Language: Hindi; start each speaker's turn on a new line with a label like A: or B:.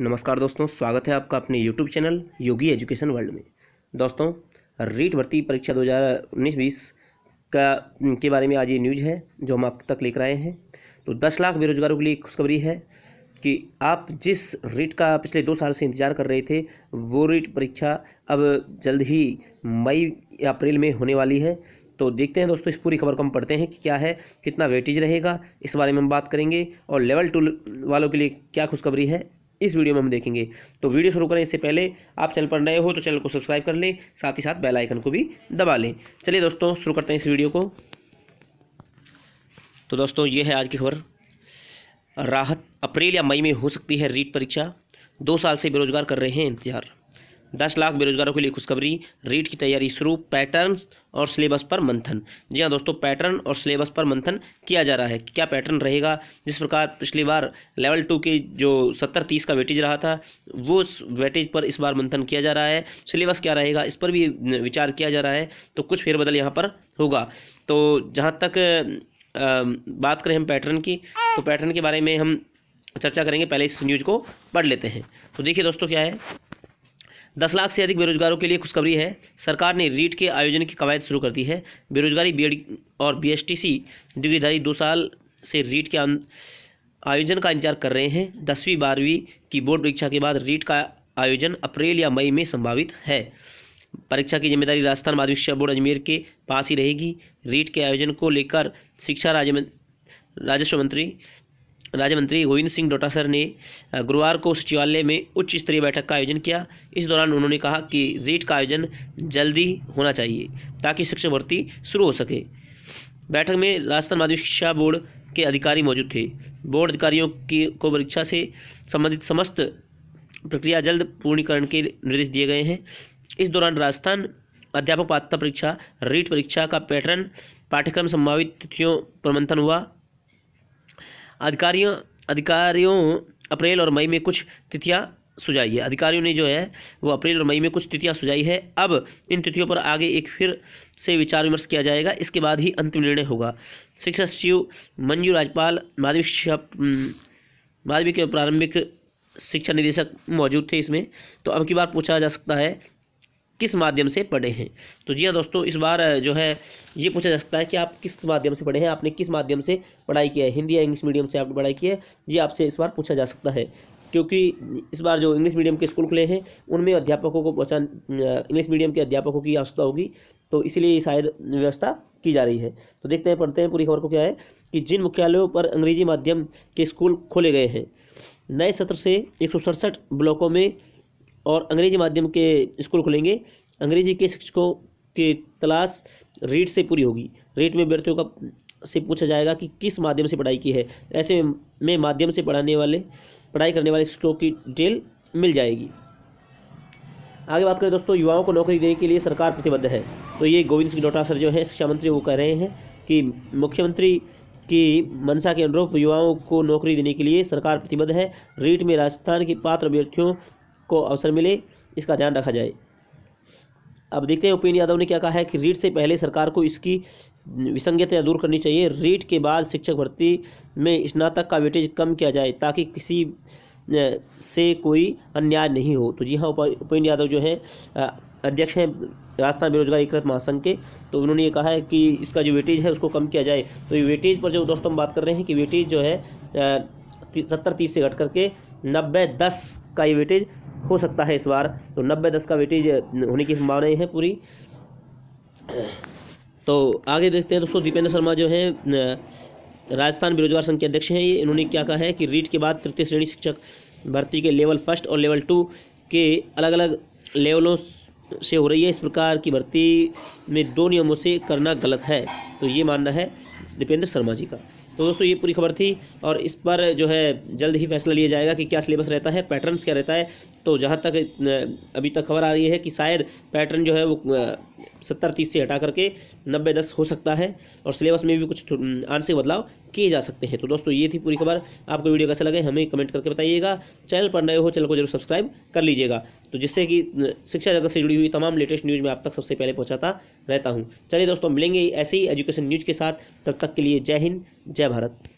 A: नमस्कार दोस्तों स्वागत है आपका अपने YouTube channel Yogi education world में दोस्तों रीट भर्ती परीक्षा 2019 बीस का के बारे में आज ये न्यूज है जो हम आप तक लेकर आए हैं तो 10 लाख बेरोजगारों के लिए खुशखबरी है कि आप जिस रीट का पिछले दो साल से इंतज़ार कर रहे थे वो रीट परीक्षा अब जल्द ही मई या अप्रैल में होने वाली है तो देखते हैं दोस्तों इस पूरी खबर को हम पढ़ते हैं कि क्या है कितना वेटेज रहेगा इस बारे में हम बात करेंगे और लेवल टू वालों के लिए क्या खुशखबरी है इस वीडियो में हम देखेंगे तो वीडियो शुरू करें इससे पहले आप चैनल पर नए हो तो चैनल को सब्सक्राइब कर लें साथ ही साथ बेल आइकन को भी दबा लें चलिए दोस्तों शुरू करते हैं इस वीडियो को तो दोस्तों ये है आज की खबर राहत अप्रैल या मई में हो सकती है रीट परीक्षा दो साल से बेरोजगार कर रहे हैं इंतजार दस लाख बेरोजगारों के लिए खुशखबरी रीट की तैयारी शुरू पैटर्न और सिलेबस पर मंथन जी हाँ दोस्तों पैटर्न और सिलेबस पर मंथन किया जा रहा है क्या पैटर्न रहेगा जिस प्रकार पिछली बार लेवल टू की जो सत्तर तीस का वेटेज रहा था वो वेटेज पर इस बार मंथन किया जा रहा है सिलेबस क्या रहेगा इस पर भी विचार किया जा रहा है तो कुछ फेरबदल यहाँ पर होगा तो जहाँ तक आ, बात करें हम पैटर्न की तो पैटर्न के बारे में हम चर्चा करेंगे पहले इस न्यूज़ को पढ़ लेते हैं तो देखिए दोस्तों क्या है दस लाख से अधिक बेरोजगारों के लिए खुशखबरी है सरकार ने रीट के आयोजन की कवायद शुरू कर दी है बेरोजगारी बी और बी डिग्रीधारी दो साल से रीट के आयोजन का इंतजार कर रहे हैं दसवीं बारहवीं की बोर्ड परीक्षा के बाद रीट का आयोजन अप्रैल या मई में संभावित है परीक्षा की जिम्मेदारी राजस्थान माध्यमिक शिक्षा बोर्ड अजमेर के पास ही रहेगी रीट के आयोजन को लेकर शिक्षा राज्य राजस्व मंत्री राज्य मंत्री गोविंद सिंह डोटासर ने गुरुवार को सचिवालय में उच्च स्तरीय बैठक का आयोजन किया इस दौरान उन्होंने कहा कि रीट का आयोजन जल्दी होना चाहिए ताकि शिक्षक भर्ती शुरू हो सके बैठक में राजस्थान माध्यमिक शिक्षा बोर्ड के अधिकारी मौजूद थे बोर्ड अधिकारियों की को परीक्षा से संबंधित समस्त प्रक्रिया जल्द पूर्णीकरण के निर्देश दिए गए हैं इस दौरान राजस्थान अध्यापक पात्रता परीक्षा रीट परीक्षा का पैटर्न पाठ्यक्रम संभावित तिथियों पर मंथन हुआ अधिकारियों अधिकारियों अप्रैल और मई में कुछ तिथियां सुझाई है अधिकारियों ने जो है वो अप्रैल और मई में कुछ तिथियां सुझाई है अब इन तिथियों पर आगे एक फिर से विचार विमर्श किया जाएगा इसके बाद ही अंतिम निर्णय होगा शिक्षा सचिव मंजू राजपाल माध्यमिक शिक्षा माध्यमिक प्रारंभिक शिक्षा निदेशक मौजूद थे इसमें तो अब की बार पूछा जा सकता है किस माध्यम से पढ़े हैं तो जी हाँ दोस्तों इस बार जो है ये पूछा जा सकता है कि आप किस माध्यम से पढ़े हैं आपने किस माध्यम से पढ़ाई किया है हिंदी या इंग्लिश मीडियम से आपने पढ़ाई की है जी आपसे इस बार पूछा जा सकता है क्योंकि इस बार जो इंग्लिश मीडियम के स्कूल खुले हैं उनमें अध्यापकों को पहचान इंग्लिश मीडियम के अध्यापकों की आवश्यकता होगी तो इसलिए शायद व्यवस्था की जा रही है तो देखते हैं पढ़ते हैं पूरी खबर को क्या है कि जिन मुख्यालयों पर अंग्रेजी माध्यम के स्कूल खोले गए हैं नए सत्र से एक ब्लॉकों में और अंग्रेजी माध्यम के स्कूल खुलेंगे अंग्रेजी के शिक्षकों की तलाश रीट से पूरी होगी रीट में अभ्यर्थियों का से पूछा जाएगा कि किस माध्यम से पढ़ाई की है ऐसे में माध्यम से पढ़ाने वाले पढ़ाई करने वाले शिक्षकों की डिटेल मिल जाएगी आगे बात करें दोस्तों युवाओं को नौकरी देने के लिए सरकार प्रतिबद्ध है तो ये गोविंद सिंह डोटासर जो है शिक्षा मंत्री वो कह रहे हैं कि मुख्यमंत्री की मनसा के अनुरूप युवाओं को नौकरी देने के लिए सरकार प्रतिबद्ध है रीट में राजस्थान के पात्र अभ्यर्थियों को अवसर मिले इसका ध्यान रखा जाए अब देखते हैं उपेन्द्र यादव ने क्या कहा है कि रीट से पहले सरकार को इसकी विसंगतियाँ दूर करनी चाहिए रीट के बाद शिक्षक भर्ती में स्नातक का वेटेज कम किया जाए ताकि किसी से कोई अन्याय नहीं हो तो जी हाँ उपेन्द्र यादव जो है अध्यक्ष हैं राजस्थान बेरोजगार एकरत महासंघ के तो उन्होंने ये कहा है कि इसका जो वेटेज है उसको कम किया जाए तो ये वेटेज पर जो दोस्तों हम बात कर रहे हैं कि वेटेज जो है सत्तर तीस से घट करके नब्बे दस का ये वेटेज हो सकता है इस बार तो नब्बे दस का वेटेज होने की संभावनाएं हैं पूरी तो आगे देखते हैं दोस्तों दीपेंद्र शर्मा जो हैं राजस्थान बेरोजगार संघ के अध्यक्ष हैं ये इन्होंने क्या कहा है कि रीट के बाद तृतीय श्रेणी शिक्षक भर्ती के लेवल फर्स्ट और लेवल टू के अलग अलग लेवलों से हो रही है इस प्रकार की भर्ती में दो नियमों से करना गलत है तो ये मानना है दीपेंद्र शर्मा जी का तो दोस्तों ये पूरी खबर थी और इस पर जो है जल्द ही फैसला लिया जाएगा कि क्या सिलेबस रहता है पैटर्न्स क्या रहता है तो जहाँ तक अभी तक खबर आ रही है कि शायद पैटर्न जो है वो सत्तर तीस से हटा करके नब्बे दस हो सकता है और सिलेबस में भी कुछ आंसर बदलाव किए जा सकते हैं तो दोस्तों ये थी पूरी खबर आपको वीडियो कैसा लगे हमें कमेंट करके बताइएगा चैनल पर नए हो चैनल को जरूर सब्सक्राइब कर लीजिएगा तो जिससे कि शिक्षा जगत से जुड़ी हुई तमाम लेटेस्ट न्यूज़ में आप तक सबसे पहले पहुँचाता रहता हूँ चलिए दोस्तों मिलेंगे ऐसे ही एजुकेशन न्यूज़ के साथ तब तक के लिए जय हिंद जय भारत